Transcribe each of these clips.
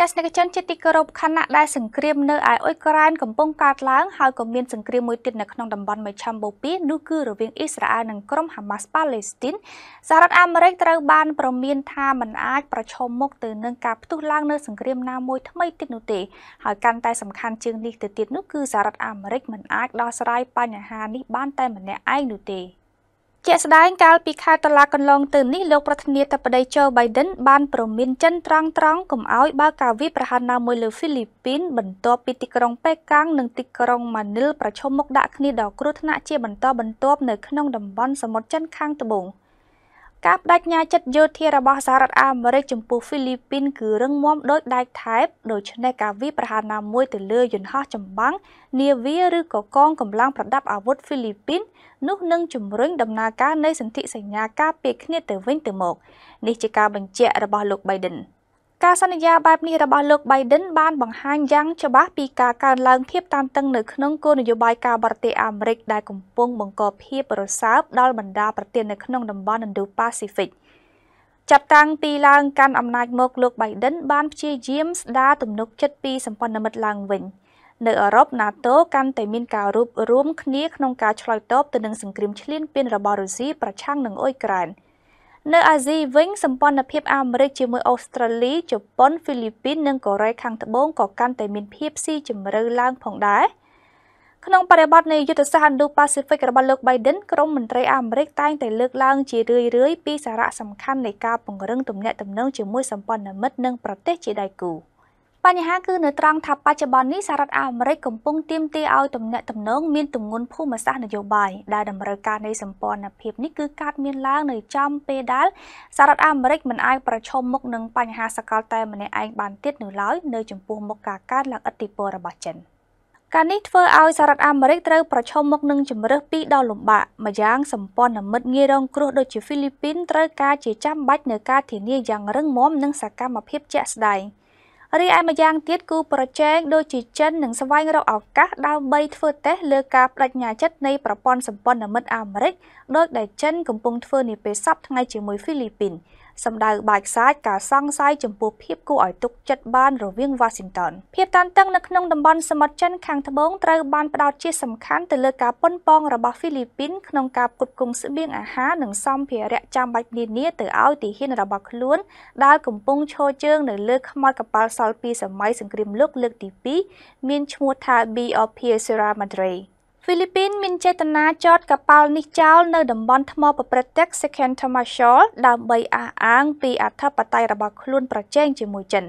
ទស្សនិកជនជាទីគោរពខណៈដែលសង្គ្រាមនៅឯអ៊ុយក្រែនកំពុងកើតឡើងហើយក៏មានសង្គ្រាមមួយទៀតនៅក្នុងតំបន់មជ្ឈមបូព៌ានោះគឺរវាងអ៊ីស្រាអែលនិងក្រុមហាម៉ាស់ប៉ាឡេស្ទីនសហរដ្ឋអាមេរិកត្រូវបានប្រមានថាมันអាចប្រឈមមុខទៅនឹងការផ្ទុះឡើងនៅសង្គ្រាមណាមួយថ្មីទៀតនោះទេ ហើយកាន់តែសំខាន់ជាងនេះទៅទៀតនោះគឺសហរដ្ឋអាមេរិកមិនអាចដោះស្រាយបញ្ហានេះបានតែម្នាក់ឯងនោះទេ។ជាក់ស្ដែងកាលពីខែតុលាកន្លងទៅនេះលោកប្រធានាធិបតីโจ Biden បានប្រមានចិនត្រង់ត្រង់កុំឲ្យបើកការវាយប្រហារណាមួយលើហ្វីលីពីនបន្ទាប់ពីទីក្រុងប៉េកាំងនិងទីក្រុងម៉ានីលប្រឈមមុខដាក់គ្នាដល់គ្រោះថ្នាក់ជាបន្តបន្ទាប់នៅក្នុងតំបន់សមុទ្រចិនខាងត្បូង។ការបដិញ្ញាចិត្តយោធារបស់សហរដ្ឋអាមេរិកចំពោះហ្វីលីពីនគឺរឹងមាំដោយដែកថែបដូច្នេះការវាយប្រហារណាមួយទៅលើយន្តហោះចម្បាំងនាវាឬក៏កងកម្លាំងប្រដាប់អាវុធហ្វីលីពីននោះនឹងជំរុញដំណើរការនៃសន្ធិសញ្ញាការពារគ្នាទៅវិញទៅមកនេះជាការបញ្ជាក់របស់លោក Biden ការសន្យាបែបនេះរបស់លោក Biden បានបង្ហាញយ៉ាងច្បាស់ពីការកើនឡើងភាពតានតឹងនៅក្នុងគោលនយោបាយការបរទេសអាមេរិក ដែលកំពុងបង្កភាពរសើបដល់បណ្ដាប្រទេសនៅក្នុងតំបន់ Indo-Pacific ចាប់តាំងពីឡើងកាន់អំណាចមកលោក Biden បានព្យាយាមស្ដារទំនុកចិត្តពីសម្ព័ន្ធមិត្តឡើងវិញ។នៅអឺរ៉ុប NATO កាន់តែមានការរួបរួមគ្នាក្នុងការឆ្លើយតបទៅនឹងសង្គ្រាមឈ្លានពានរបស់រុស្ស៊ីប្រឆាំងនឹងអ៊ុយក្រែន។នៅអាស៊ីវិញសម្ព័ន្ធភាពអាមេរិកជាមួយអូស្ត្រាលីជប៉ុនហ្វីលីពីននិងកូរ៉េខាងត្បូងក៏កាន់តែមានភាពស៊ីជម្រៅឡើងផងដែរក្នុងបរិបទនៃយុទ្ធសាស្ត្រ Indo-Pacific របស់លោក Biden ក្រុមមន្ត្រីអាមេរិកតែងតែលើកឡើងជារឿយៗពីសារៈសំខាន់នៃការពង្រឹងទំនាក់ទំនងជាមួយសម្ព័ន្ធមិត្តនិងប្រទេសជាដៃគូ។បញ្ហាគឺនៅត្រង់ថាបច្ចុប្បន្ននេះសហរដ្ឋអាមេរិកកំពុងទាមទារឲ្យទំនាក់ទំនងមានទម្ងន់ភូមិសាស្ត្រនយោបាយដែលតម្រូវការនៃសម្ព័ន្ធភាពនេះគឺកើតមានឡើង នៅចំពេលដែលសហរដ្ឋអាមេរិកមិនអាចប្រឈមមុខនឹងបញ្ហាសកលតែម្នាក់ឯងបានទៀតនោះឡើយនៅចំពោះមុខការកើនឡើងឥទ្ធិពលរបស់ចិន។ការនេះធ្វើឲ្យសហរដ្ឋអាមេរិកត្រូវប្រឈមមុខនឹងជំរើសពីរដ៏លំបាកម្យ៉ាងសម្ព័ន្ធមិត្តងាយរងគ្រោះដូចជាហ្វីលីពីនត្រូវការជាចាំបាច់នៅការធានាយ៉ាងរឹងមាំនិងសកម្មភាពជាក់ស្ដែង។រីឯម្យ៉ាងទៀតគូប្រជែងដូចជាចិននឹងស្វែងរកឱកាសដើម្បីធ្វើតេស្តលើការបដិញ្ញាចិត្តនៃប្រព័ន្ធសម្ព័ន្ធមិត្តអាមេរិកដោយដែលចិនកំពុងធ្វើនាពេលសប្តាហ៍ថ្ងៃជាមួយហ្វីលីពីនសម្ដៅបាយខ្សាច់ការសង្ស័យចំពោះភាពគួរឲ្យទុកចិត្តបានរវាង Washington ភាពតានតឹងនៅក្នុងតំបន់សមុទ្រចិនខាងត្បូងត្រូវបានផ្ដោតជាសំខាន់ទៅលើការប៉ុនប៉ងរបស់ហ្វីលីពីនក្នុងការផ្គត់ផ្គង់ស្បៀងអាហារនិងសម្ភារៈចាំបាច់នានាទៅឲ្យទាហានរបស់ខ្លួនដែលកំពុងឈរជើងនៅលើខ្មោចកប៉ាល់សល់ពីសម័យសង្គ្រាមលោកលើកទី2មានឈ្មោះថា BOP Sierra Madre ហ្វីលីពីនមានចេតនាចតកប៉ាល់នេះចោលនៅតំបន់ថ្មប្រព្រឹត្តទឹក Second Thomasol ដើម្បីអះអាងពីអធិបតេយ្យរបស់ខ្លួនប្រជែងជាមួយចិន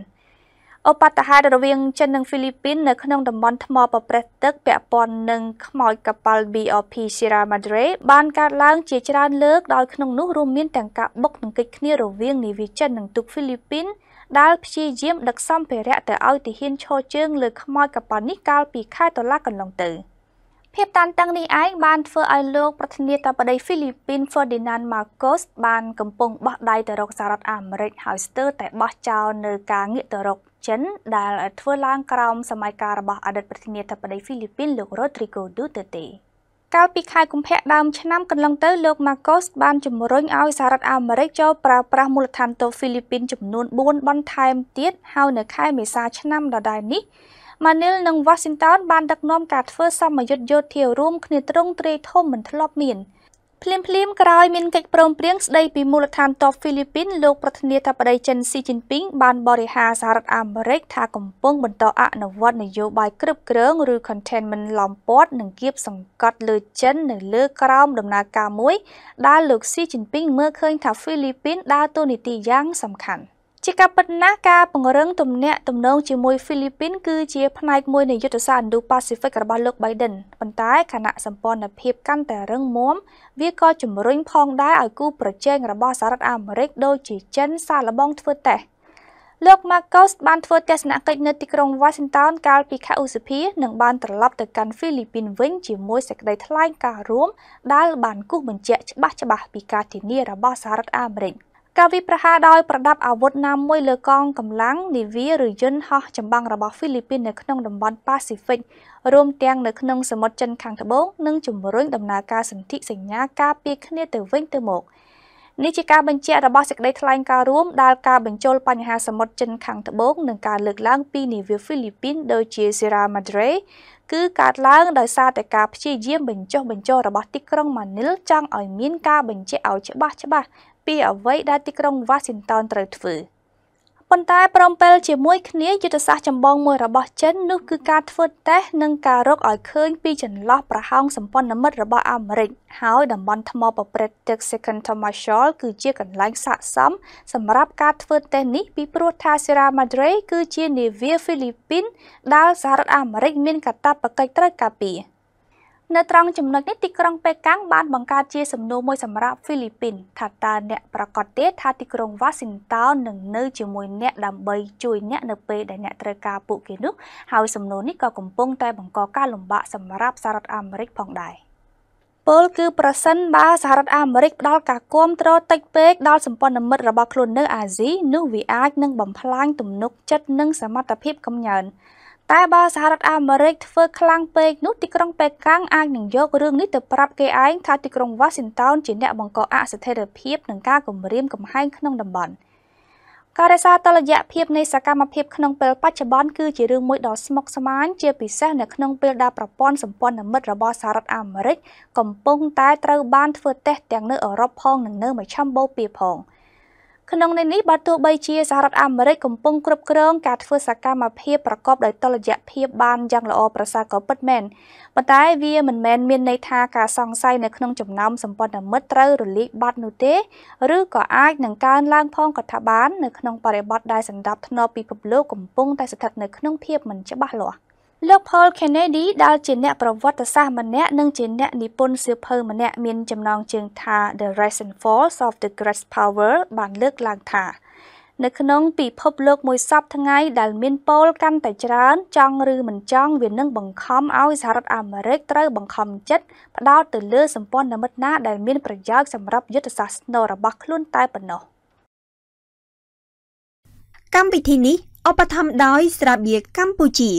អបតហេតុរវាងចិននិងហ្វីលីពីននៅក្នុងតំបន់ថ្មប្រព្រឹត្តទឹកពាក់ព័ន្ធនឹងខ្មោចកប៉ាល់ BOP Sierra Madre បានកើតឡើងជាច្រើនលើកដោយក្នុងនោះរួមមានទាំងការបុកនិងកិច្ចគ្នារវាងនាវាចិននិងទូកហ្វីលីពីនដែលព្យាយាមដឹកសម្ភារៈទៅឲ្យទាហានឈរជើងលើខ្មោចកប៉ាល់នេះកាលពីខែតុលាកន្លងទៅ។ភាពតានតឹងនេះឯងបានធ្វើឲ្យលោកប្រធានាធិបតីហ្វីលីពីន Ferdinand Marcos បាន កំពុងបោះដៃទៅរកសហរដ្ឋអាមេរិកហើយស្ទើរតែបោះចោលនៅការងាកទៅរកចិន ដែលធ្វើឡើងក្រោមសម័យកាលរបស់អតីតប្រធានាធិបតីហ្វីលីពីនលោក Rodrigo Duterte កាលពីខែកុម្ភៈដើមឆ្នាំកន្លងទៅលោក Marcos បានជំរុញឲ្យសហរដ្ឋអាមេរិកចូលប្រើប្រាស់មូលដ្ឋានទ័ពហ្វីលីពីនចំនួន4បន្ថែមទៀតហើយនៅខែមេសាឆ្នាំដដែលនេះម៉ានីលនិង Washington បានដឹកនាំការធ្វើសម្ពយុទ្ធយោធារួមគ្នាត្រង់ត្រីធំមិនធ្លាប់មានភ្លាមភ្លាមក្រោយមានកិច្ចព្រមព្រៀងស្ដីពីមូលដ្ឋានទ័ពហ្វីលីពីនលោកប្រធានាធិបតីចិនស៊ីជីនពីងបាន បរិហារសហរដ្ឋអាមេរិកថាកំពុង បន្តអនុវត្តនយោបាយក្រឹបក្រងឬ containment ឡំពាត់និងគៀបសង្កត់លើចិន នៅលើក្រោមដំណើរការមួយដែលលោកស៊ីជីនពីងមើលឃើញថាហ្វីលីពីនដើរតួនាទីយ៉ាងសំខាន់ជាការពិតណាស់ការពង្រឹងទំនាក់ទំនងជាមួយហ្វីលីពីនគឺជាផ្នែកមួយនៃយុទ្ធសាស្ត្រ Indo-Pacific របស់លោក Biden ប៉ុន្តែខណៈសម្ព័ន្ធភាពកាន់តែរឹងមាំវាក៏ជំរុញផងដែរឲ្យគូប្រជែងរបស់សហរដ្ឋអាមេរិកដូចជាចិនសាឡបងធ្វើតេស្តលោក Marcos បានធ្វើទស្សនកិច្ចនៅទីក្រុង Washington កាលពីខែឧសភានិងបានត្រឡប់ទៅកាន់ហ្វីលីពីនវិញជាមួយសេចក្តីថ្លែងការណ៍រួមដែលបានគូសបញ្ជាក់ច្បាស់ៗពីការធានារបស់សហរដ្ឋអាមេរិក។ការវាយប្រហារដោយប្រដាប់អាវុធណាមួយលើកងកម្លាំងនាវាឬយន្តហោះចម្បាំងរបស់ហ្វីលីពីននៅក្នុងតំបន់ប៉ាស៊ីហ្វិករួមទាំងនៅក្នុងសមុទ្រចិនខាងត្បូងនិងជំរុញដំណើរការសន្ធិសញ្ញាការពារគ្នាទៅវិញទៅមកនេះជាការបញ្ជាក់របស់សេចក្តីថ្លែងការណ៍រួមដែលការបញ្ចូលបញ្ហាសមុទ្រចិនខាងត្បូងនិងការលើកឡើងពីនាវាហ្វីលីពីនដូចជា Sierra Madre គឺកើតឡើងដោយសារតែការព្យាយាមបញ្ចុះបញ្ចូលរបស់ទីក្រុងម៉ានីលចង់ឲ្យមានការបញ្ជាក់ឲ្យច្បាស់ច្បាស់ពីអ្វីដែលទីក្រុងវ៉ាស៊ីនតោនត្រូវធ្វើ។ប៉ុន្តែព្រមពេលជាមួយគ្នាយុទ្ធសាស្ត្រចម្បងមួយរបស់ចិន នោះគឺការធ្វើតេស្តនិងការរកឲ្យឃើញពីចន្លោះប្រហោងសម្ព័ន្ធមិត្តរបស់អាមេរិកហើយតំបន់ថ្មប្រព្រឹត្តទឹក Second Thomas Shoal គឺជាកន្លែងស័ក្តិសមសម្រាប់ការធ្វើតេស្តនេះ ពីព្រោះថា Sierra Madre គឺជានាវាហ្វីលីពីនដែលសហរដ្ឋអាមេរិក មានកាតព្វកិច្ចត្រូវការពារ។នៅត្រង់ចំណុចនេះទីក្រុងប៉េកាំងបានបង្កើតជាសំណួរមួយសម្រាប់ហ្វីលីពីនថាតើអ្នកប្រកាសទេថាទីក្រុងវ៉ាស៊ីនតោននឹងនៅជាមួយអ្នកដើម្បីជួយអ្នកនៅពេលដែលអ្នកត្រូវការពួកគេនោះហើយសំណួរនេះក៏កំពុងតែបង្កការលំបាកសម្រាប់សហរដ្ឋអាមេរិកផងដែរពលគឺប្រសិនបើសហរដ្ឋអាមេរិកផ្ដល់ការគាំទ្រតិចពេកដល់សម្ព័ន្ធមិត្តរបស់ខ្លួននៅអាស៊ីនោះវាអាចនឹងបំផ្លាញទំនុកចិត្តនិងសមត្ថភាពកំញើនតែបើសហរដ្ឋអាមេរិកធ្វើខ្លាំងពេកនោះទីក្រុងប៉េកាំងអាចនឹងយករឿងនេះទៅប្រាប់គេឯងថាទីក្រុងវ៉ាស៊ីនតោនជាអ្នកបង្កអស្ថិរភាពនិងការគំរាមកំហែងក្នុងតំបន់ការរសារតលយៈភាពនៃសកម្មភាពក្នុងពេលបច្ចុប្បន្នគឺជារឿងមួយដ៏ស្មុគស្មាញជាពិសេសនៅក្នុងពេលដែលប្រព័ន្ធសម្ព័ន្ធមិត្តរបស់សហរដ្ឋអាមេរិកកំពុងតែត្រូវបានធ្វើតេស្តទាំងនៅអឺរ៉ុបផងនិងនៅមជ្ឈមបូព៌ាផង។ក្នុងន័យនេះបើទោះបីជាសហរដ្ឋអាមេរិកកំពុងគ្រប់គ្រងការធ្វើសកម្មភាពប្រកបដោយតុល្យភាពបានយ៉ាងល្អប្រសើរក៏ពិតមែនប៉ុន្តែវាមិនមែនមានន័យថាការសង្ស័យនៅក្នុងចំណោមសម្ព័ន្ធមិត្តត្រូវរលាយបាត់នោះទេឬក៏អាចនឹងកើនឡើងផងក៏ថាបាននៅក្នុងបរិបទដែលសម្ដាប់ធ្នាប់ពិភពលោកកំពុងតែស្ថិតនៅក្នុងភាពមិនច្បាស់លាស់។លោក Paul Kennedy ដែលជាអ្នកប្រវត្តិសាស្ត្រម្នាក់និងជាអ្នកនិពន្ធសៀវភៅម្នាក់មានចំណងជើងថា The Rise and Fall of the Great Power បានលើកឡើងថានៅក្នុងពិភពលោកមួយសពថ្ងៃ ដែលមានពលកាន់តែច្រើន ចង់ឬមិនចង់វានឹងបង្ខំឲ្យសហរដ្ឋអាមេរិកត្រូវបង្ខំចិត្តផ្ដោតទៅលើសម្ព័ន្ធមិត្តណា ដែលមានប្រយោជន៍សម្រាប់យុទ្ធសាស្ត្រស្នូលរបស់ខ្លួនតែប៉ុណ្ណោះកម្មវិធីនេះឧបត្ថម្ភដោយ ស្រាបៀរកម្ពុជា